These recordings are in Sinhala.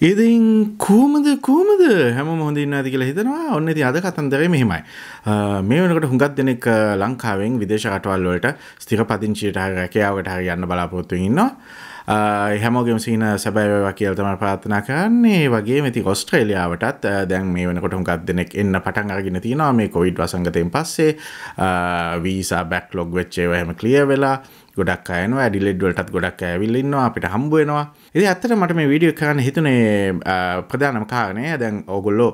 ඉතින් කූමද කූමද හැම හොඳ ඉන්නද කියලා හිතනවා ඔන්න ඉතින් අද කතන්දරේ මෙහෙමයි. මේ වෙනකොට හුඟක් දෙනෙක් ලංකාවෙන් විදේශ රටවල් වලට ස්ථිර පදිංචියට හරි රැකියාවට හරි යන්න බලාපොරොත්තු ඉන්නවා. හැමෝගෙම සිහින සැබෑවා කියලා තමයි ප්‍රාර්ථනා කරන්නේ. වගේ මෙති ඔස්ට්‍රේලියාවටත් දැන් මේ වෙනකොට හුඟක් දෙනෙක් එන්න පටන් අරගෙන තියෙනවා මේ කොවිඩ් වසංගතයෙන් පස්සේ වීසා බැක්ලොග් වෙච්ච ඒවා හැම ක්ලියර් වෙලා ගොඩක් අයන ඇඩිලෙඩ්වලටත් ගොඩක් ඇවිල්ලන්නවා අපිට හම්බුවෙනවා එති ඇත්තට මට මේ වීඩියෝ කරන්න හිතුනේ ප්‍රධානම කාරණය දැන් ඕගොල්ලෝ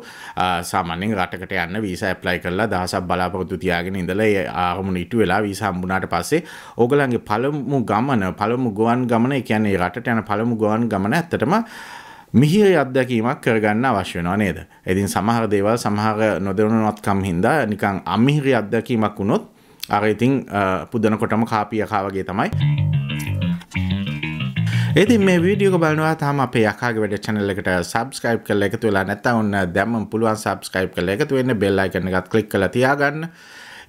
සාමන්‍යෙන් රටකට යන්න වීස ඇප්ලයි කරලා දහසක් බලාපොරතු තියාගෙන ඉඳල ආරමුණ ඉටු වෙලා වීසම්බුණට පස්සේ ඕගලන්ගේ පළමු ගමන පළමු ගුවන් ගමන කියන්නේ රට යන පළමු ගුවන් ගමන ඇත්තටම මිහිර අත්දැකීමක් කරගන්න අවශ්‍ය වෙනවා නේද. ඉතින් සමහර දේවල් සමහර නොදැනුනොත්කම් හින්දා නිකන් අමිහිරි අත්දැකීමක් වුණොත් අරඉතිං පුදනකොටම කාපියකාවගේ තමයි. ඒති මේ වීඩියෝ බලනවා තම අපේ යකාගේ වැඩ channel එකට subscribe කරලා එකතු වෙලා නැත්නම් ඔන්න දැම්ම පුළුවන් subscribe කරලා එකතු වෙන්න bell icon එකත් click කරලා තියාගන්න.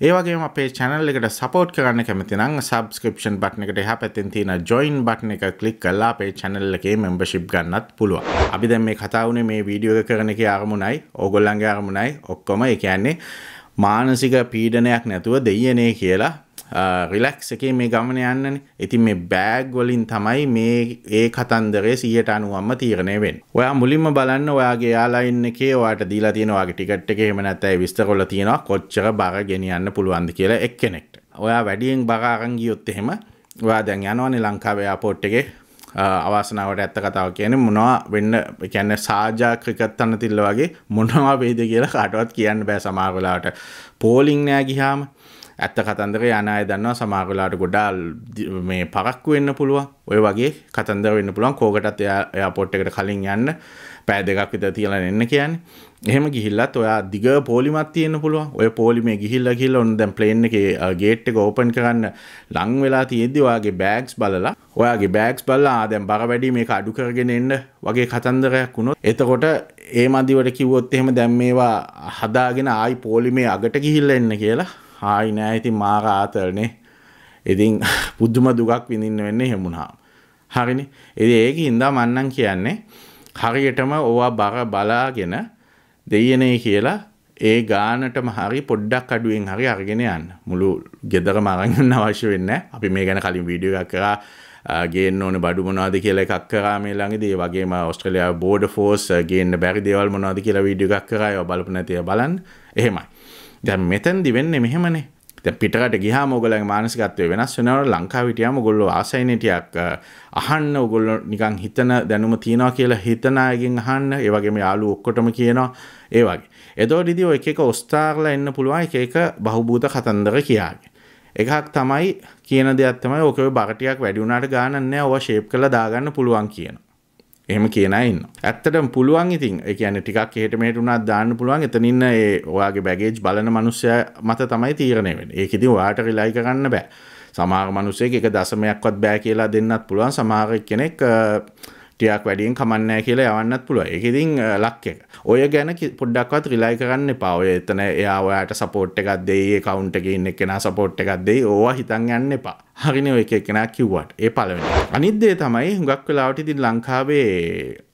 ඒ වගේම අපේ channel එකට support කරන්න කැමති නම් subscription button එකට එහා පැත්තෙන් තියෙන join button එක click කරලා අපේ channel එකේ membership ගන්නත් පුළුවන්. අපි දැන් මේ කතා වුණේ මේ වීඩියෝ එක කරන එකේ අරමුණයි, ඕගොල්ලන්ගේ අරමුණයි, ඔක්කොම ඒ කියන්නේ මානසික පීඩනයක් නැතුව දෙයනේ කියලා රිලක්ස් එකේ මේ ගමන යන්නන ඉතින් මේ බෑග් වලින් තමයි මේ ඒ කතන්දරේ සියට අනුවම්ම තීරණය වෙන් ඔයා මුලින්ම බලන්න ඔයාගේ යාලයින්න එකේ ඔයාට දීලා තියෙනවාගේ ටිකට් එක එහෙම නැත්නම් විස්තර කරලා තියෙනවා කොච්චර බර ගෙනියන්න පුළුවන්ද කියලා එක්කෙනෙක්ට ඔයා වැඩියෙන් බර අරන් ගියොත් එහෙම ඔයා දැන් යනවනේ ලංකාවේ එයාපෝට් එකේ අවසනාවට ඇත්ත කතාව කියන මොනවා වෙන්න කැන්න සාජා ක්‍රිකත් අන්න තිල්ල වගේ මොනවා වේද කියලා කටවත් කියන්න බෑ සමාවෙලාට පෝලිං නෑ ගිහාම ඇත්ත කතන්දර යන අය දන්නවා සමාගලාට ගොඩාල් මේ පරක්කු වෙන්න පුළුවන් ඔය වගේ කතන්දර වෙන්න පුළුවන් කෝකටත් එයා පොට් එකට කලින් යන්න පෑ දෙකක් විතර තියලා එන්න කියන්නේ එහෙම ගිහිල්ලත් ඔයා දිග පොලිමත් තියෙන පුළුවන් ඔය පොලිමේ ගිහිල්ලා ගිහිල්ලා ඔන්න දැන් ප්ලේන් එකේ ගේට් එක ඕපන් කරන්න ලං වෙලා තියෙද්දි ඔයාගේ බෑග්ස් බලලා ඔයාගේ බෑග්ස් බලලා ආ දැන් බර වැඩි මේක අඩු කරගෙන එන්න වගේ කතන්දරයක් වුණොත් එතකොට ඒ මදිවට කිව්වොත් එහෙම දැන් මේවා හදාගෙන ආයි පොලිමේ අගට ගිහිල්ලා එන්න කියලා හායි නෑ ඉතින් මාර ආතල්නේ ඉතින් පුදුම දුකක් විඳින්න වෙන්නේ හෙමුණා හරිනේ ඉතින් ඒක හින්දා මන්නම් කියන්නේ හරියටම ඕවා බර බලාගෙන දෙයනේ කියලා ඒ ගානටම හරි පොඩ්ඩක් අඩුවෙන් හරි අරගෙන යන්න මුළු ගෙදරම අරන් යන්න අවශ්‍ය වෙන්නේ අපි මේ ගැන කලින් වීඩියෝ එකක් කරා ගේන්න ඕන බඩු මොනවාද කියලා එකක් කරා මේ ළඟදී ඒ වගේම ඕස්ට්‍රේලියාව බෝඩර් ෆෝස් ගේන්න බැරි දේවල් මොනවාද කියලා වීඩියෝ එකක් කරා ඒවා බලපු නැතිව බලන්න එහෙමයි දැන් මෙතැන්දි වෙන්නේ මෙහෙමනේ දැන් පිටරට ගියාම ඔයගොල්ලන්ගේ මානසිකත්වය වෙනස් වෙනවනේ ලංකාව හිටියාම ඔයගොල්ලෝ ආසයිනේ ටිකක් අහන්න ඔයගොල්ලෝ නිකන් හිතන දැනුම තියනවා කියලා හිතන අයගෙන් අහන්න ඒ වගේම යාළුවෝ ඔක්කොටම කියනවා ඒ වගේ. එතකොට ඉතින් ඔය එක එක ඔස්තාරලා එන්න පුළුවන් එක එක බහුබූත කතන්දර කියාගෙන. එකක් තමයි කියන දෙයක් තමයි ඔක ඔය බර ටිකක් වැඩි වුණාට ගානක් නැහැ. ඔවා ෂේප් කරලා දාගන්න පුළුවන් කියන. එහෙම කියන අය ඉන්නවා. ඇත්තටම පුළුවන් ඉතින් ඒ කියන්නේ ටිකක් එහෙට මෙහෙට උනත් දාන්න පුළුවන්. එතන ඉන්න ඒ ඔයාගේ බැගේජ් බලන මිනිස්සයා මත තමයි තීරණය වෙන්නේ. ඒක ඉතින් ඔයාට රිලයි කරන්න බෑ. සමහර මිනිස්සෙක් එක දශමයක්වත් බෑ කියලා දෙන්නත් පුළුවන්. සමහර කෙනෙක් ටියක් වැඩියෙන් කමන්නෑ කියලා යවන්නත් පුළුව එකඉතින් ලක් එක ඔය ගැන පොඩ්ඩක්වත් රිලයි කරන්න පාවය එතන එයා ඔයාට සපෝට් එකක් දෙේ කවුන්ට එක ඉන්න එකෙන සපෝට් එකක් දෙයි ඕවා හිතන් යන්න එපා හරින ඔය එක එකෙන කිව්වට ඒ පලවෙන අනිද්දේ තමයි හුඟක් වෙලාවට ඉතින් ලංකාවේ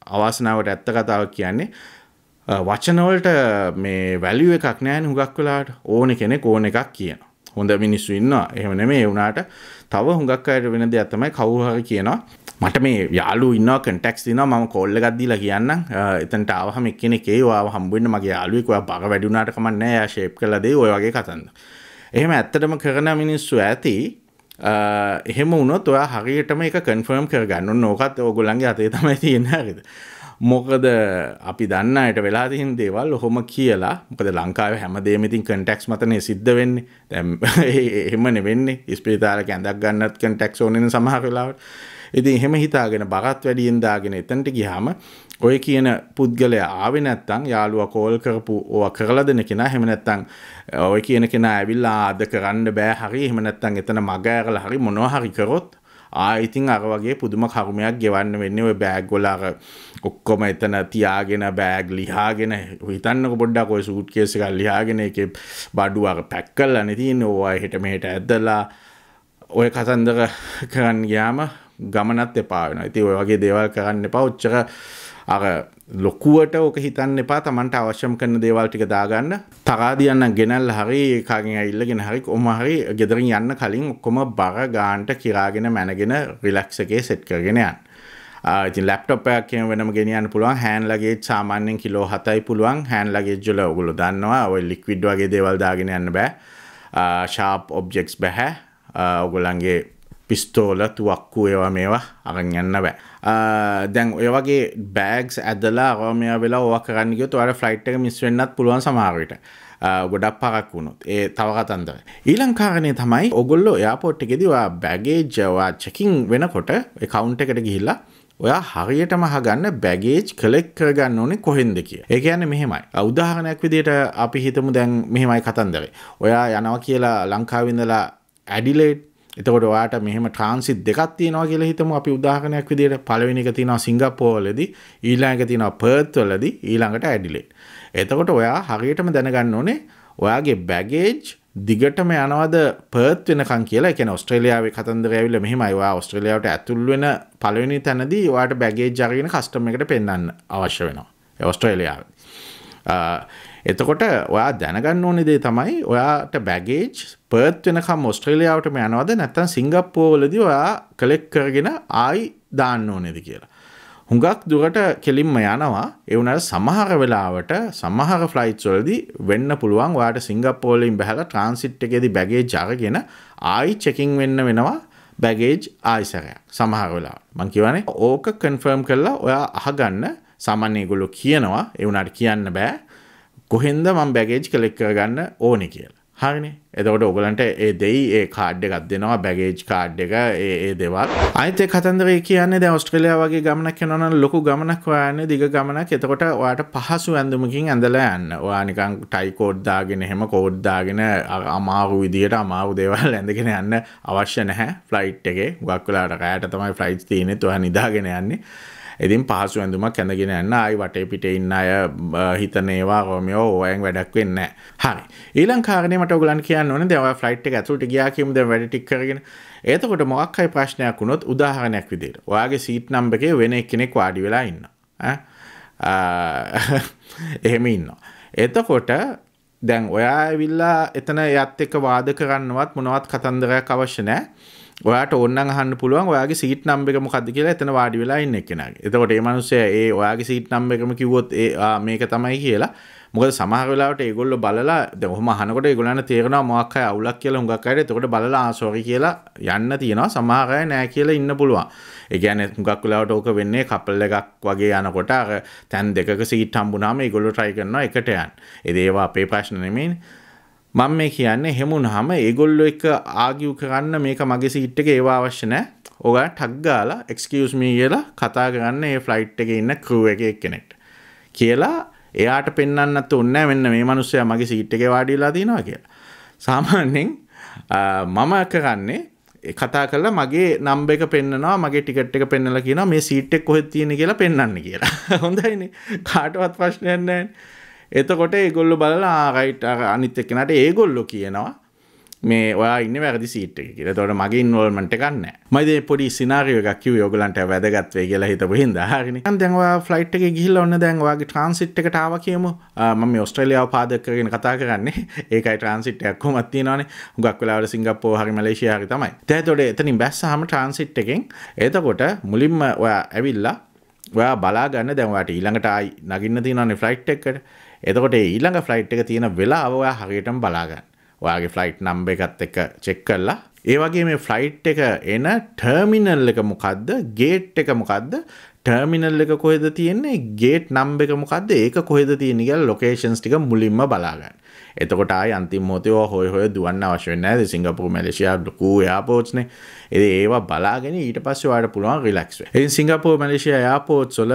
අවාසනාවට ඇත්ත කතාව කියන්නේ වචනවලට මේ වැලිුව එකක් නෑන හුඟක් වෙලාට ඕන කෙනෙ ඕන එකක් කියන හොඳ මිනිස්සු ඉන්නවා එහෙම නෙමේ වුණාට තව හුඟක් අයට වෙන දෙයක් තමයි කවුහර කියනවා මට මේ යාලු ඉන්න කටක් තින ම කොල්ල ගදදිල කියන්න එතන්ට අවහම එක්කෙන ඒවා හම්බුවන්න මගේ යාලුවෙක් ඔයා බග වැඩුණාට කමන්න ය ශේප් කලදේ ඔයගේ කතන්න. එහෙම ඇත්තටම කරන මිනිස්සු ඇති එහෙම වුණොත් ඔයා හරියටම එක කන්ෆර්ම් කරගන්න ඕකත් ඕගොලන්ගේ අතේ තමයි තියෙන හරිද. මොකද අපි දන්න අයට වෙලා තින් දේවල් ඔහොම කියලා මොකද ලංකාව හැමදේමඉතින් කටෙක්ස් මතනය සිද්ධ වෙන්නේ දැම් එහෙමන වෙන්නේ ස්පිරිතාලක ඇඳක් ගන්නත් කටෙක්ස් ඕනන සමහ වෙලාවට ඉතින් එහෙම හිතාගෙන බගත් වැඩියෙන් දාගෙන එතනට ගියාම ඔය කියන පුද්ගලයා ආවේ නැත්තම් යාළුවා කෝල් කරපු ඕවා කරලා දෙන කෙනා එහෙම නැත්තම් ඔය කියන කෙනා ඇවිල්ලා ආද කරන්න බෑ හරි එහෙම නැත්තම් එතන මග ඇරලා හරි මොනවා හරි කරොත් ආයිතින් අර වගේ පුදුම කරුමයක් ගෙවන්න වෙන්නේ ඔය බෑග්ගොල අර ඔක්කොම එතන තියාගෙන බෑග් ලිහාගෙන හිතන්නක පොඩ්ඩක් ඔය සූට් කේස් එකක් ලියාගෙන ඒකේ බඩු අර පැක් කරලා නේ තියෙන්නේ ඕවා එහෙට මෙහෙට ඇදලා ඔය කතන්දර කරන්න ගියාම ගමනත් එපා වෙනවා. ඉතින් ඔය වගේ දේවල් කරන්න එපා. ඔච්චර අර ලොකුවට ඕක හිතන්න එපා තමන්ට අවශ්‍යම් කරන දේවල් ටික දාගන්න තරාදියන්න ගෙනල් හරි ඒකාගෙන් ඇල්ලගෙන හරි ඔම හරි ගෙදරින් යන්න කලින් ඔක්කොම බර ගාන්ට කිරාගෙන මැනගෙන රිලක්සගේ සෙට් කරගෙන යන් ඉතින් ලැප්ටොපයක් කියෙන වෙනම ගෙනියන්න පුළුවන් හෑන්ලගේ සාමාන්‍යෙන් කිලෝ හතයි පුළුවන් හෑන්ලගේ ජොල ඔගුලු දන්නවා ඔය ලික්විඩ් වගේ දේවල් දාගෙන යන්න බෑ ශාප් ඔබ්ජෙක්ස් බැහැ ඔගොලන්ගේ පිස්තෝල තුවක්කු ඒවා මේවා අරන් යන්න බෑ දැන් ඔය වගේ බෑග්ස් ඇදලා රෝමය වෙලා ඕ කරන්නගයොත් අර ෆ්ලයිට් එක මිස් වෙන්නත් පුළුවන් සමාරයට uh, ගොඩක් පරක් වුණොත් ඒ තව කතන්දර ඊලංකාරණය තමයි ඔගොල්ලෝ යාපොට් එකෙදවා බැගේ ජවා චකින් වෙනකොට කවුන්් එකට ගිහිල්ලා ඔයා හරියට මහගන්න බැගේජ් කලෙක් කරගන්න ඕනේ කොහෙන්ද කිය ඒ ගැන මෙහෙමයි අවදාහනයක් uh, විදිට අපි හිතමු දැන් මෙහෙමයි කතන්දරේ ඔයා යනව කියලා ලංකාවිඳලා ඇඩිලේට් එතකොට ඔයාට මෙහෙම ට්‍රාන්සිට් දෙකක් තියෙනවා කියලා හිතමු අපි උදාහරණයක් විදිහට පළවෙනි එක තියෙනවා සිංගප්පූරුවේදී ඊළඟ එක තියෙනවා පර්ත් වලදී ඊළඟට ඇඩිලේඩ්. එතකොට ඔයා හරියටම දැනගන්න ඕනේ ඔයාගේ බැගේජ් දිගටම යනවද පර්ත් වෙනකන් කියලා එක ඔස්ට්‍රලියාවේ කතන්දර ඇවිල්ල මෙහමයි වා ඔස්ට්‍රලියාවට ඇතුල් වෙන පලවෙනි තැනදී වාට බැගේ ජරගෙන කස්ටම එකට පෙන්න්න අවශ්‍ය වෙනවා ඔස්ට්‍රේලියාව එතකොට ඔයා දැනගන්න ඕනි දේ තමයි ඔයාට බැගේජ් පර්ත් වෙනකම් ඔස්ට්‍රේලියාවටම යනවද නැත්නම් සිංගප්පූරවලදී ඔයා කලෙක්ට් කරගෙන ආයි දාන්න ඕනේද කියලා. හුඟක් දුරට කෙලින්ම යනවා ඒ වුණාට සමහර වෙලාවට සමහර ෆ්ලයිට්ස් වලදී වෙන්න පුළුවන් ඔයාට සිංගප්පූරෙන් බහැලා ට්‍රාන්සිට් එකේදී බැගේජ් අරගෙන ආයි චෙකින් වෙන්න වෙනවා බැගේජ් ආයි සැරයක් සමහර වෙලාවට. මං කියවනේ ඕක කන්ෆර්ම් කරලා ඔයා අහගන්න සාමාන්‍ය ඒගොල්ලෝ කියනවා ඒ වුණාට කියන්න බෑ කොහෙන්ද මං බැගේජ් කලෙක් කරගන්න ඕනි කියලා. හරිනේ එතකොට ඔගලන්ට ඒ දෙයි ඒ කාඩ් එකක් දෙනවා බැගේජ් කාඩ් එක ඒ දෙවල් අයිත කතන්දර කියන්නේ ඔස්ට්‍රලයා වගේ ගමනක් යනවන ලොකු ගමනක් ඔයාන්න දිග ගමනක් එතකොට ඔයාට පහසු ඇඳුමකින් ඇඳලා යන්න ඔයා නිකන් ටයිකෝඩ් දාගෙන එහෙම කෝඩ් දාගෙන අමාරු විදියට අමාරු දේවල් ඇඳගෙන යන්න අවශ්‍ය නැහැ ෆ්ලයිට් එකේ ගොඩක් වෙලාවට රැයට තමයි ෆ්ලයිට්ස් තියෙන්නේ ඔයා නිදාගෙන යන්නේ ඉතින් පහසු ඇඳුමක් ඇඳගෙන යන්න ආයි වටේ පිටේ ඉන්න අය හිතන ඒවා කොහොමෝ ඕයෙන් වැඩක් වෙන්නේ නැහැ. හරි. ඊළඟ කාරණේ මට ඔයගලන් කියන්න ඕනේ දැන් ඔය ෆ්ලයිට් එක ඇතුළට ගියා කියමු දැන් වැඩ ටික කරගෙන. එතකොට මොකක් හරි ප්‍රශ්නයක් වුණොත් උදාහරණයක් විදිහට. ඔයාගේ සීට් නම්බර් එකේ වෙන එක්කෙනෙක් වාඩි වෙලා ඉන්නවා. ඈ එහෙම ඉන්නවා. එතකොට දැන් ඔයා ඇවිල්ලා එතන යත් එක වාද කරන්නවත් මොනවත් කතන්දරයක් අවශ්‍ය නැහැ. ඔයාට ඔන්නන් අහන්න පුළුවන් ඔයාගේ සීට් නම්බ එක මොකද්ද කියලා එතන වාඩි වෙලා ඉන්න එක්කෙනාගේ. එතකොට මේ මිනිස්සයා ඒ ඔයාගේ සීට් නම්බ එකම කිව්වොත් ඒ මේක තමයි කියලා. මොකද සමහර වෙලාවට ඒගොල්ලෝ බලලා දැන් ඔහම අහනකොට ඒගොල්ලන්ට තේරෙනවා මොකක් හරි අවුලක් කියලා හුඟක් අයට. එතකොට බලලා ආ සෝරි කියලා යන්න තියෙනවා. සමහර අය නෑ කියලා ඉන්න පුළුවන්. ඒ කියන්නේ හුඟක් වෙලාවට ඕක වෙන්නේ කපල් එකක් වගේ යනකොට අර තැන් දෙකක සීට් හම්බුනාම ඒගොල්ලෝ try කරනවා එකට යන්න. ඒ දේවා අපේ ප්‍රශ්න නෙමෙයිනේ. මම මේ කියන්නේ හෙමුණාම ඒගොල්ලෝ එක්ක ආගියු කරන්න මේක මගේ සීට් එකේ ඒව අවශ්‍ය නැහැ. ඔයා ටග් ගාලා excuse me කියලා කතා කරන්න ඒ ෆ්ලයිට් එකේ ඉන්න crew එකේ එක්කෙනෙක්ට. කියලා එයාට පෙන්වන්නත් ඕනේ මෙන්න මේ මිනිස්සයා මගේ සීට් එකේ වාඩි වෙලා තිනවා කියලා. සාමාන්‍යයෙන් මම කරන්නේ කතා කරලා මගේ නම්බ එක පෙන්නවා මගේ ටිකට් එක පෙන්නලා කියනවා මේ සීට් එක කොහෙද තියෙන්නේ කියලා පෙන්වන්න කියලා. හොඳයිනේ. කාටවත් ප්‍රශ්නයක් නැහැ. එතකොට ඒගොල්ල බලලා ආරයිට් අනිත් එක්කනට ඒගොල්ලෝ කියනවා මේ ඔයා ඉන්න වැරදි සීට් එක කියලා. එතකොට මගේ ඉන්වෝල්ව්මන්ට් එකක් නැහැ. මම ඉතින් පොඩි සිනාරියෝ එකක් කිව්වේ ඔයගලන්ට වැදගත් වෙයි කියලා හිතපු හින්දා. හරිනේ. මම දැන් ඔයා ෆ්ලයිට් එකේ ගිහිල්ලා ඔන්න දැන් ඔයාගේ ට්‍රාන්සිට් එකට ආවා කියමු. මම මේ ඕස්ට්‍රේලියාව පාදක කරගෙන කතා කරන්නේ. ඒකයි ට්‍රාන්සිට් එකක් කොහොමද තියෙනවනේ. හුඟක් වෙලාවට සිංගප්පූරු හරි මැලේසියා හරි තමයි. දැන් එතකොට එතනින් බැස්සාම ට්‍රාන්සිට් එකෙන් එතකොට මුලින්ම ඔයා ඇවිල්ලා ඔයා බලාගන්න දැන්වාට ඊළඟට ආයි නගින්න තියනන්නේ ෆ්ලයිට් එක්කට එතකොට ඊළඟ ෆ්ලයිට් එක තියෙන වෙලාව ඔයා හරියටම බලාගන්න. ඔයාගේ ෆ්ලයිට් නම්බර් එකත් එක්ක චෙක් කරලා ඒ වගේ මේ ෆ්ලයිට් එක එන ටර්මිනල් එක මොකද්ද? ගේට් එක මොකද්ද? ටර්මිනල් එක කොහෙද තියෙන්නේ? ගේට් නම්බර් එක මොකද්ද? ඒක කොහෙද තියෙන්නේ කියලා ලොකේෂන්ස් ටික මුලින්ම බලාගන්න. එතකොට ආයි අන්තිම මොහොතේ ඔය හොය හොය දුවන්න අවශ්‍ය වෙන්නේ නැහැ. සිංගප්පූරු, මැලේසියා ලොකු එයාපෝට්ස් නේ. ඉතින් ඒවා බලාගෙන ඊට පස්සේ ඔයාලට පුළුවන් රිලැක්ස් වෙන්න. ඉතින් සිංගප්පූරු, මැලේසියා එයාපෝට්ස් වල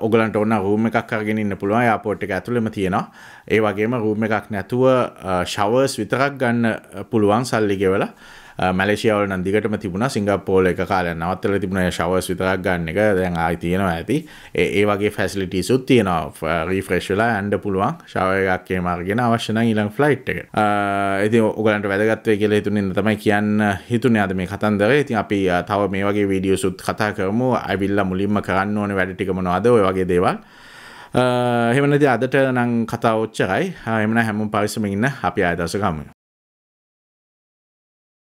ඔගලන්ට ඔන්න රූම එකක් අරගෙන ඉන්න පුළුවන් යාපෝට් එක ඇතුළෙම තියෙනවා ඒ වගේම රූම එකක් නැතුව ශවර්ස් විතරක් ගන්න පුළුවන් සල්ලි ගෙවලා මැලේසියාවල නදිගටම තිබුණ සිංගපෝල එක කාලය නවත්තල තිබුණ ශවස් විතරක් ගන්න එක දැන් ආයි තියෙනවා ඇති ඒ වගේ ෆැසිලිටී සුත් තියෙනවා රීෆ්‍රේශ්ලා ඇන්ඩ පුළුවන් ශවයගක්කේ මාර්ගෙන අවශ්‍යන ඉලං ෆ්ලයිට් එක ඇති ඔගලන්ට වැදගත්වය කියල හිතුනින් තමයි කියන්න හිතුන අද මේ කතන්දර ඉතින් අපි තව මේ වගේ වීඩියෝ සුත් කතා කරමු ඇවිල්ල මුලින්ම කරන්න ඕන වැඩටිකම නොද ඔය වගේ දේවල් හෙමනද අදට නං කතා ඔච්චරයි හමන හැම පරිසමින්න අපි අදසකමු